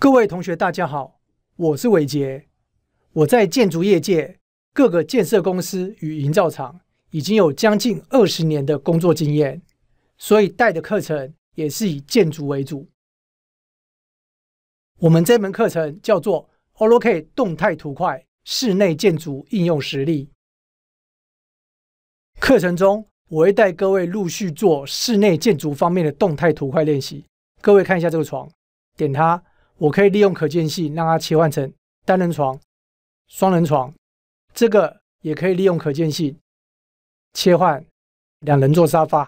各位同学，大家好，我是伟杰。我在建筑业界各个建设公司与营造厂已经有将近二十年的工作经验，所以带的课程也是以建筑为主。我们这门课程叫做 a l o c a e 动态图块室内建筑应用实例。课程中我会带各位陆续做室内建筑方面的动态图块练习。各位看一下这个床，点它。我可以利用可见性让它切换成单人床、双人床，这个也可以利用可见性切换两人座沙发，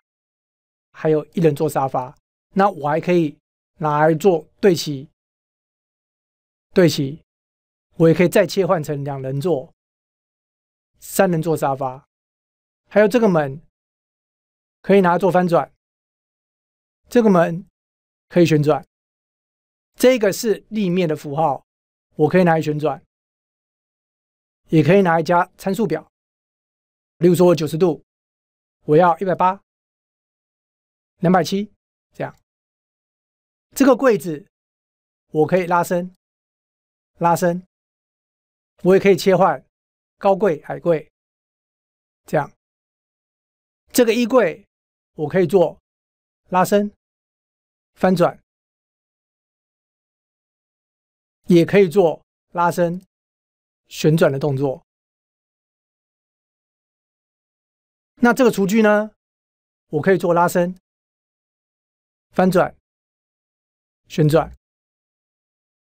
还有一人座沙发。那我还可以拿来做对齐，对齐，我也可以再切换成两人座、三人座沙发，还有这个门可以拿来做翻转，这个门可以旋转。这个是立面的符号，我可以拿来旋转，也可以拿来加参数表。例如说，我九十度，我要一百八、两百七这样。这个柜子我可以拉伸、拉伸，我也可以切换高柜、矮柜这样。这个衣柜我可以做拉伸、翻转。也可以做拉伸、旋转的动作。那这个厨具呢？我可以做拉伸、翻转、旋转。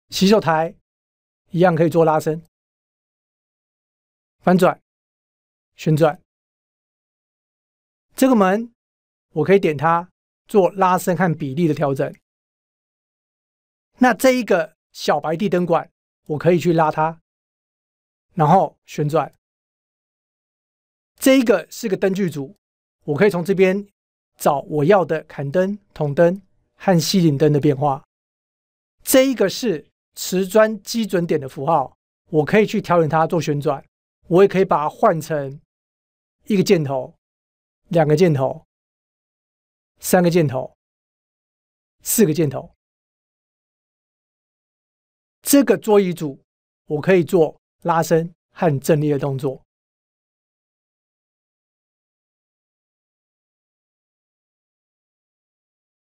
洗手台一样可以做拉伸、翻转、旋转。这个门，我可以点它做拉伸和比例的调整。那这一个。小白地灯管，我可以去拉它，然后旋转。这一个是个灯具组，我可以从这边找我要的砍灯、筒灯和吸顶灯的变化。这一个是瓷砖基准点的符号，我可以去调整它做旋转。我也可以把它换成一个箭头、两个箭头、三个箭头、四个箭头。这个座椅组，我可以做拉伸和阵列的动作。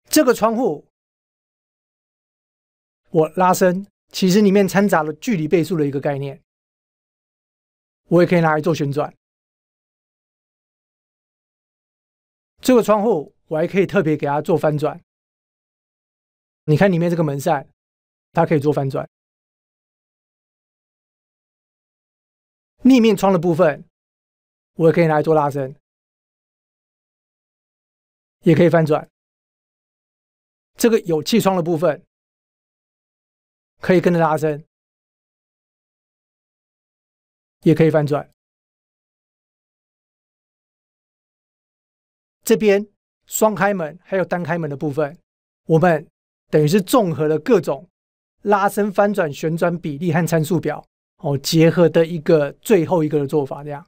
这个窗户，我拉伸，其实里面掺杂了距离倍数的一个概念。我也可以拿来做旋转。这个窗户，我还可以特别给它做翻转。你看里面这个门扇，它可以做翻转。立面窗的部分，我也可以来做拉伸，也可以翻转。这个有气窗的部分，可以跟着拉伸，也可以翻转。这边双开门还有单开门的部分，我们等于是综合了各种拉伸、翻转、旋转比例和参数表。哦，结合的一个最后一个的做法，这样，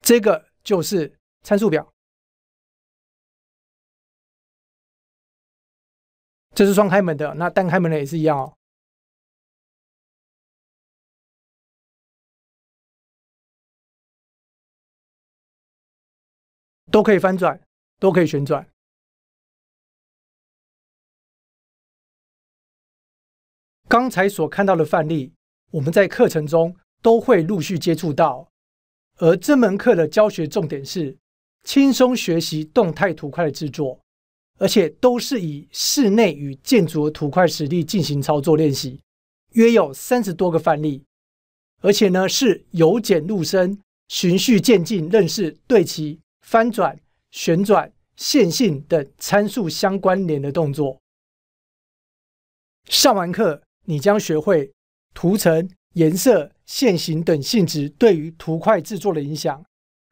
这个就是参数表。这是双开门的，那单开门的也是一样，哦。都可以翻转，都可以旋转。刚才所看到的范例，我们在课程中都会陆续接触到。而这门课的教学重点是轻松学习动态图块制作，而且都是以室内与建筑图块实例进行操作练习，约有三十多个范例。而且呢，是由简入深，循序渐进认识对齐、翻转、旋转、线性等参数相关联的动作。上完课。你将学会图层、颜色、线型等性质对于图块制作的影响，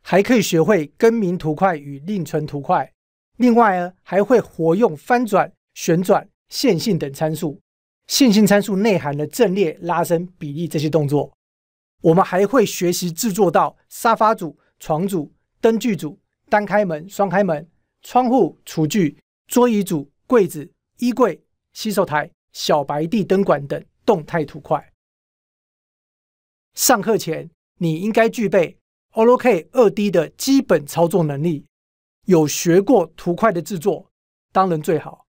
还可以学会更名图块与另存图块。另外呢，还会活用翻转、旋转、线性等参数，线性参数内涵的阵列、拉伸、比例这些动作。我们还会学习制作到沙发组、床组、灯具组、单开门、双开门、窗户、厨具、桌椅组、柜子、衣柜、洗手台。小白地灯管等动态图块。上课前，你应该具备 OLOK 二 D 的基本操作能力，有学过图块的制作，当然最好。